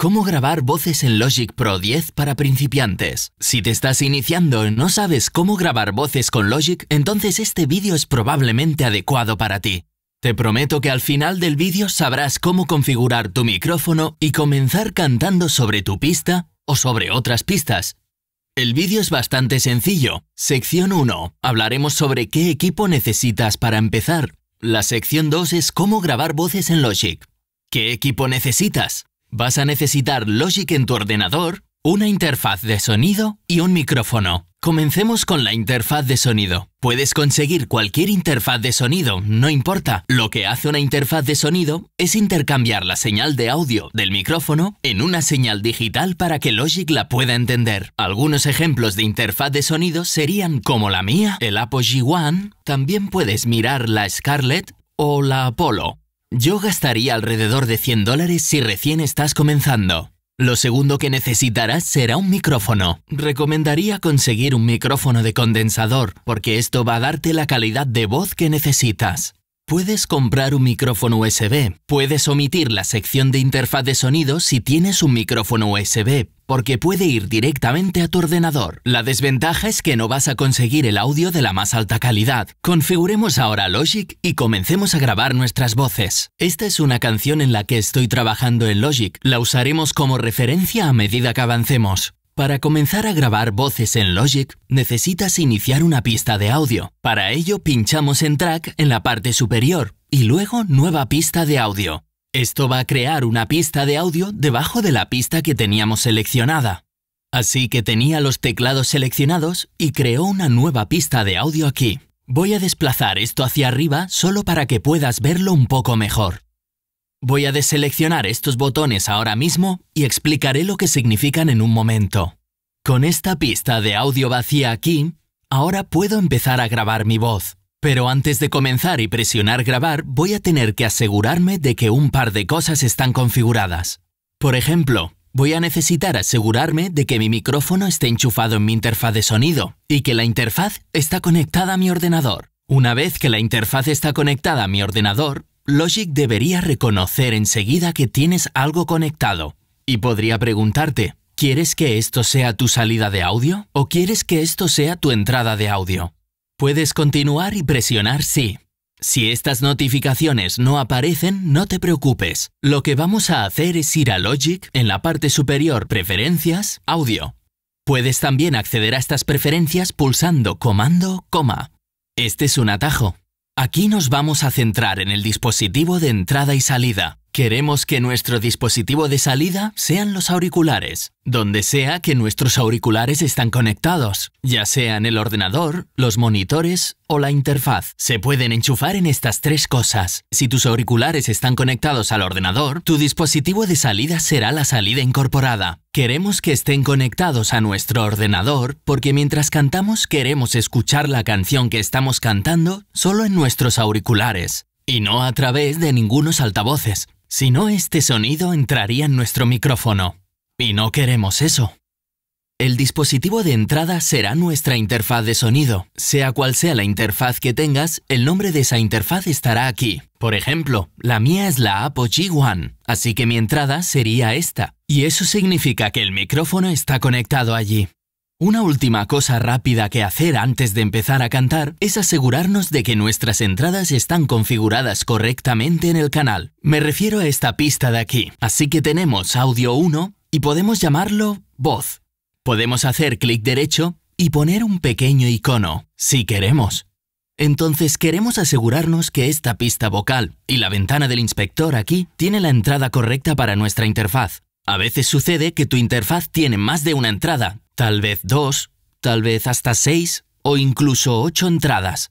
¿Cómo grabar voces en Logic Pro 10 para principiantes? Si te estás iniciando y no sabes cómo grabar voces con Logic, entonces este vídeo es probablemente adecuado para ti. Te prometo que al final del vídeo sabrás cómo configurar tu micrófono y comenzar cantando sobre tu pista o sobre otras pistas. El vídeo es bastante sencillo. Sección 1. Hablaremos sobre qué equipo necesitas para empezar. La sección 2 es cómo grabar voces en Logic. ¿Qué equipo necesitas? Vas a necesitar Logic en tu ordenador, una interfaz de sonido y un micrófono. Comencemos con la interfaz de sonido. Puedes conseguir cualquier interfaz de sonido, no importa. Lo que hace una interfaz de sonido es intercambiar la señal de audio del micrófono en una señal digital para que Logic la pueda entender. Algunos ejemplos de interfaz de sonido serían como la mía, el Apogee One, también puedes mirar la Scarlett o la Apollo. Yo gastaría alrededor de 100 dólares si recién estás comenzando. Lo segundo que necesitarás será un micrófono. Recomendaría conseguir un micrófono de condensador, porque esto va a darte la calidad de voz que necesitas. Puedes comprar un micrófono USB. Puedes omitir la sección de interfaz de sonido si tienes un micrófono USB, porque puede ir directamente a tu ordenador. La desventaja es que no vas a conseguir el audio de la más alta calidad. Configuremos ahora Logic y comencemos a grabar nuestras voces. Esta es una canción en la que estoy trabajando en Logic. La usaremos como referencia a medida que avancemos. Para comenzar a grabar voces en Logic, necesitas iniciar una pista de audio. Para ello, pinchamos en Track en la parte superior y luego Nueva pista de audio. Esto va a crear una pista de audio debajo de la pista que teníamos seleccionada. Así que tenía los teclados seleccionados y creó una nueva pista de audio aquí. Voy a desplazar esto hacia arriba solo para que puedas verlo un poco mejor. Voy a deseleccionar estos botones ahora mismo y explicaré lo que significan en un momento. Con esta pista de audio vacía aquí, ahora puedo empezar a grabar mi voz. Pero antes de comenzar y presionar grabar, voy a tener que asegurarme de que un par de cosas están configuradas. Por ejemplo, voy a necesitar asegurarme de que mi micrófono esté enchufado en mi interfaz de sonido y que la interfaz está conectada a mi ordenador. Una vez que la interfaz está conectada a mi ordenador, Logic debería reconocer enseguida que tienes algo conectado y podría preguntarte, ¿quieres que esto sea tu salida de audio o quieres que esto sea tu entrada de audio? Puedes continuar y presionar sí. Si estas notificaciones no aparecen, no te preocupes. Lo que vamos a hacer es ir a Logic en la parte superior Preferencias, Audio. Puedes también acceder a estas preferencias pulsando comando, coma. Este es un atajo. Aquí nos vamos a centrar en el dispositivo de entrada y salida, Queremos que nuestro dispositivo de salida sean los auriculares, donde sea que nuestros auriculares están conectados, ya sea en el ordenador, los monitores o la interfaz. Se pueden enchufar en estas tres cosas. Si tus auriculares están conectados al ordenador, tu dispositivo de salida será la salida incorporada. Queremos que estén conectados a nuestro ordenador porque mientras cantamos queremos escuchar la canción que estamos cantando solo en nuestros auriculares y no a través de ningunos altavoces. Si no, este sonido entraría en nuestro micrófono. Y no queremos eso. El dispositivo de entrada será nuestra interfaz de sonido. Sea cual sea la interfaz que tengas, el nombre de esa interfaz estará aquí. Por ejemplo, la mía es la G1, así que mi entrada sería esta. Y eso significa que el micrófono está conectado allí. Una última cosa rápida que hacer antes de empezar a cantar es asegurarnos de que nuestras entradas están configuradas correctamente en el canal. Me refiero a esta pista de aquí, así que tenemos audio 1 y podemos llamarlo voz. Podemos hacer clic derecho y poner un pequeño icono, si queremos. Entonces queremos asegurarnos que esta pista vocal y la ventana del inspector aquí tiene la entrada correcta para nuestra interfaz. A veces sucede que tu interfaz tiene más de una entrada tal vez dos, tal vez hasta seis o incluso ocho entradas.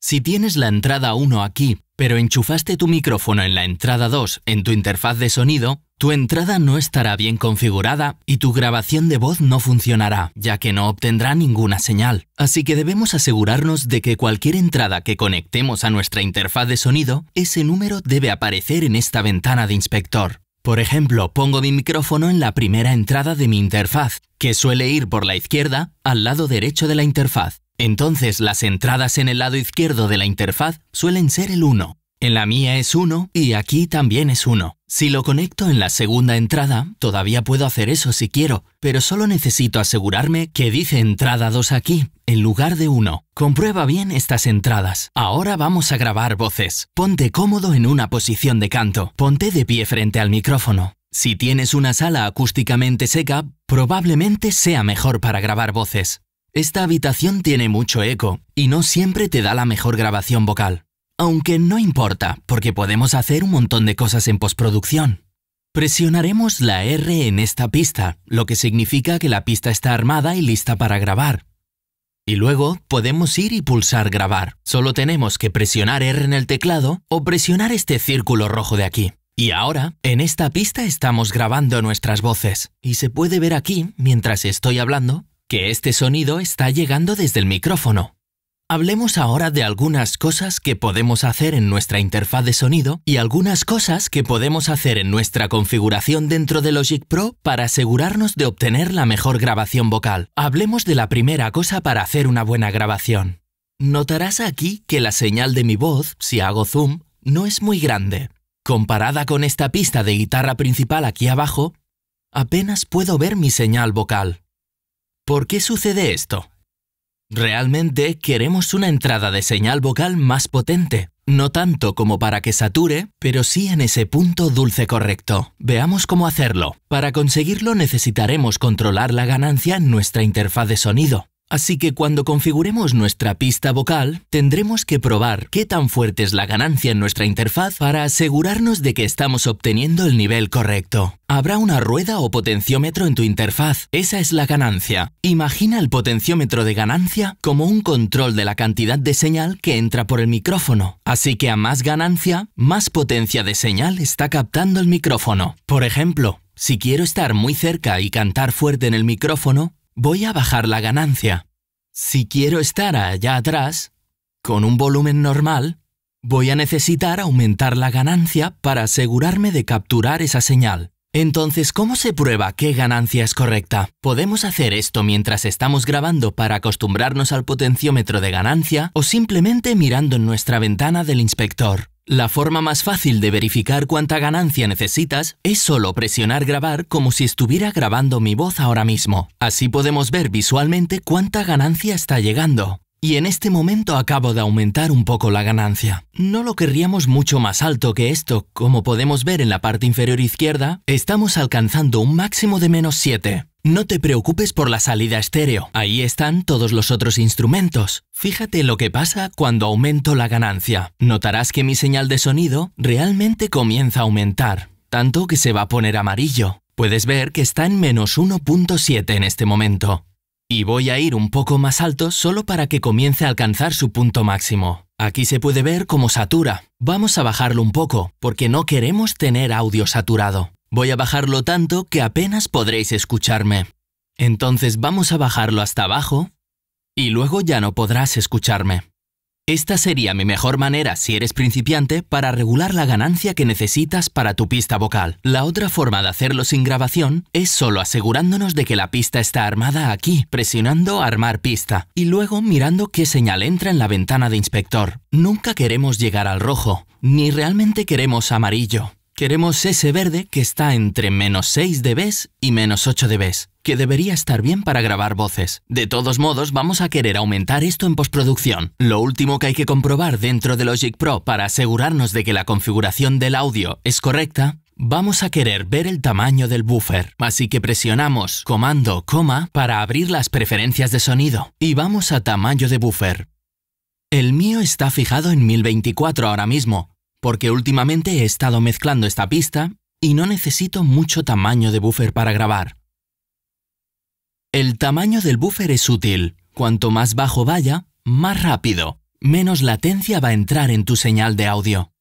Si tienes la entrada 1 aquí, pero enchufaste tu micrófono en la entrada 2 en tu interfaz de sonido, tu entrada no estará bien configurada y tu grabación de voz no funcionará, ya que no obtendrá ninguna señal. Así que debemos asegurarnos de que cualquier entrada que conectemos a nuestra interfaz de sonido, ese número debe aparecer en esta ventana de inspector. Por ejemplo, pongo mi micrófono en la primera entrada de mi interfaz, que suele ir por la izquierda al lado derecho de la interfaz. Entonces las entradas en el lado izquierdo de la interfaz suelen ser el 1. En la mía es 1 y aquí también es 1. Si lo conecto en la segunda entrada, todavía puedo hacer eso si quiero, pero solo necesito asegurarme que dice entrada 2 aquí, en lugar de 1. Comprueba bien estas entradas. Ahora vamos a grabar voces. Ponte cómodo en una posición de canto. Ponte de pie frente al micrófono. Si tienes una sala acústicamente seca, probablemente sea mejor para grabar voces. Esta habitación tiene mucho eco y no siempre te da la mejor grabación vocal. Aunque no importa, porque podemos hacer un montón de cosas en postproducción. Presionaremos la R en esta pista, lo que significa que la pista está armada y lista para grabar. Y luego podemos ir y pulsar grabar. Solo tenemos que presionar R en el teclado o presionar este círculo rojo de aquí. Y ahora, en esta pista estamos grabando nuestras voces. Y se puede ver aquí, mientras estoy hablando, que este sonido está llegando desde el micrófono. Hablemos ahora de algunas cosas que podemos hacer en nuestra interfaz de sonido y algunas cosas que podemos hacer en nuestra configuración dentro de Logic Pro para asegurarnos de obtener la mejor grabación vocal. Hablemos de la primera cosa para hacer una buena grabación. Notarás aquí que la señal de mi voz, si hago zoom, no es muy grande. Comparada con esta pista de guitarra principal aquí abajo, apenas puedo ver mi señal vocal. ¿Por qué sucede esto? Realmente queremos una entrada de señal vocal más potente, no tanto como para que sature, pero sí en ese punto dulce correcto. Veamos cómo hacerlo. Para conseguirlo necesitaremos controlar la ganancia en nuestra interfaz de sonido. Así que cuando configuremos nuestra pista vocal, tendremos que probar qué tan fuerte es la ganancia en nuestra interfaz para asegurarnos de que estamos obteniendo el nivel correcto. Habrá una rueda o potenciómetro en tu interfaz, esa es la ganancia. Imagina el potenciómetro de ganancia como un control de la cantidad de señal que entra por el micrófono. Así que a más ganancia, más potencia de señal está captando el micrófono. Por ejemplo, si quiero estar muy cerca y cantar fuerte en el micrófono, voy a bajar la ganancia. Si quiero estar allá atrás, con un volumen normal, voy a necesitar aumentar la ganancia para asegurarme de capturar esa señal. Entonces, ¿cómo se prueba qué ganancia es correcta? ¿Podemos hacer esto mientras estamos grabando para acostumbrarnos al potenciómetro de ganancia o simplemente mirando en nuestra ventana del inspector? La forma más fácil de verificar cuánta ganancia necesitas es solo presionar grabar como si estuviera grabando mi voz ahora mismo. Así podemos ver visualmente cuánta ganancia está llegando. Y en este momento acabo de aumentar un poco la ganancia. No lo querríamos mucho más alto que esto, como podemos ver en la parte inferior izquierda, estamos alcanzando un máximo de menos 7. No te preocupes por la salida estéreo, ahí están todos los otros instrumentos. Fíjate lo que pasa cuando aumento la ganancia. Notarás que mi señal de sonido realmente comienza a aumentar, tanto que se va a poner amarillo. Puedes ver que está en menos 1.7 en este momento. Y voy a ir un poco más alto solo para que comience a alcanzar su punto máximo. Aquí se puede ver cómo satura. Vamos a bajarlo un poco, porque no queremos tener audio saturado. Voy a bajarlo tanto que apenas podréis escucharme. Entonces vamos a bajarlo hasta abajo y luego ya no podrás escucharme. Esta sería mi mejor manera si eres principiante para regular la ganancia que necesitas para tu pista vocal. La otra forma de hacerlo sin grabación es solo asegurándonos de que la pista está armada aquí, presionando armar pista y luego mirando qué señal entra en la ventana de inspector. Nunca queremos llegar al rojo, ni realmente queremos amarillo. Queremos ese verde que está entre menos 6 dBs y menos 8 dBs, que debería estar bien para grabar voces. De todos modos, vamos a querer aumentar esto en postproducción. Lo último que hay que comprobar dentro de Logic Pro para asegurarnos de que la configuración del audio es correcta Vamos a querer ver el tamaño del buffer, así que presionamos comando coma para abrir las preferencias de sonido y vamos a tamaño de buffer. El mío está fijado en 1024 ahora mismo, porque últimamente he estado mezclando esta pista y no necesito mucho tamaño de buffer para grabar. El tamaño del buffer es útil. Cuanto más bajo vaya, más rápido, menos latencia va a entrar en tu señal de audio.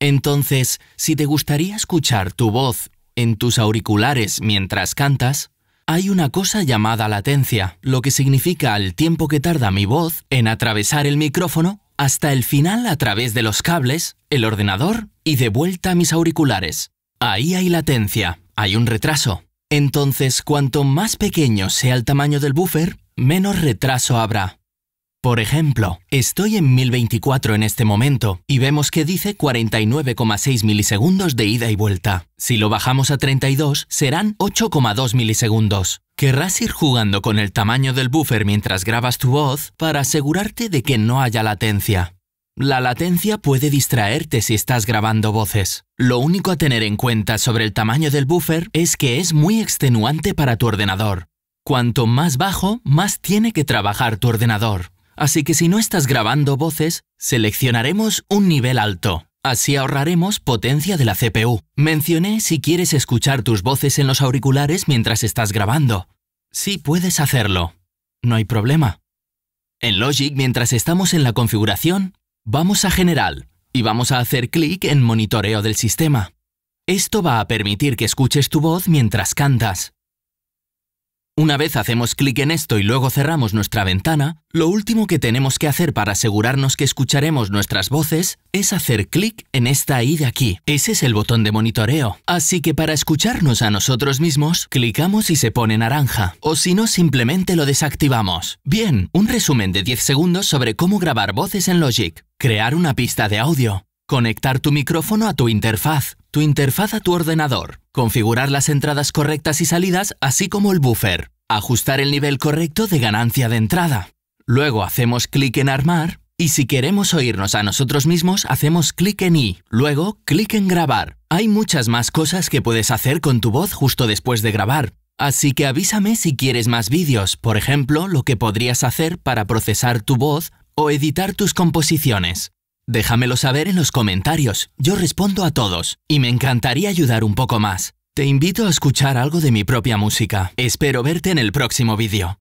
Entonces, si te gustaría escuchar tu voz en tus auriculares mientras cantas, hay una cosa llamada latencia, lo que significa el tiempo que tarda mi voz en atravesar el micrófono hasta el final a través de los cables, el ordenador y de vuelta a mis auriculares. Ahí hay latencia, hay un retraso. Entonces, cuanto más pequeño sea el tamaño del buffer, menos retraso habrá. Por ejemplo, estoy en 1024 en este momento y vemos que dice 49,6 milisegundos de ida y vuelta. Si lo bajamos a 32, serán 8,2 milisegundos. Querrás ir jugando con el tamaño del buffer mientras grabas tu voz para asegurarte de que no haya latencia. La latencia puede distraerte si estás grabando voces. Lo único a tener en cuenta sobre el tamaño del buffer es que es muy extenuante para tu ordenador. Cuanto más bajo, más tiene que trabajar tu ordenador. Así que si no estás grabando voces, seleccionaremos un nivel alto. Así ahorraremos potencia de la CPU. Mencioné si quieres escuchar tus voces en los auriculares mientras estás grabando. Sí puedes hacerlo. No hay problema. En Logic, mientras estamos en la configuración, vamos a General y vamos a hacer clic en Monitoreo del sistema. Esto va a permitir que escuches tu voz mientras cantas. Una vez hacemos clic en esto y luego cerramos nuestra ventana, lo último que tenemos que hacer para asegurarnos que escucharemos nuestras voces es hacer clic en esta I de aquí. Ese es el botón de monitoreo. Así que para escucharnos a nosotros mismos, clicamos y se pone naranja. O si no, simplemente lo desactivamos. Bien, un resumen de 10 segundos sobre cómo grabar voces en Logic. Crear una pista de audio. Conectar tu micrófono a tu interfaz, tu interfaz a tu ordenador, configurar las entradas correctas y salidas, así como el buffer, ajustar el nivel correcto de ganancia de entrada. Luego hacemos clic en Armar y si queremos oírnos a nosotros mismos, hacemos clic en i, luego clic en grabar. Hay muchas más cosas que puedes hacer con tu voz justo después de grabar. Así que avísame si quieres más vídeos, por ejemplo, lo que podrías hacer para procesar tu voz o editar tus composiciones. Déjamelo saber en los comentarios, yo respondo a todos, y me encantaría ayudar un poco más. Te invito a escuchar algo de mi propia música. Espero verte en el próximo vídeo.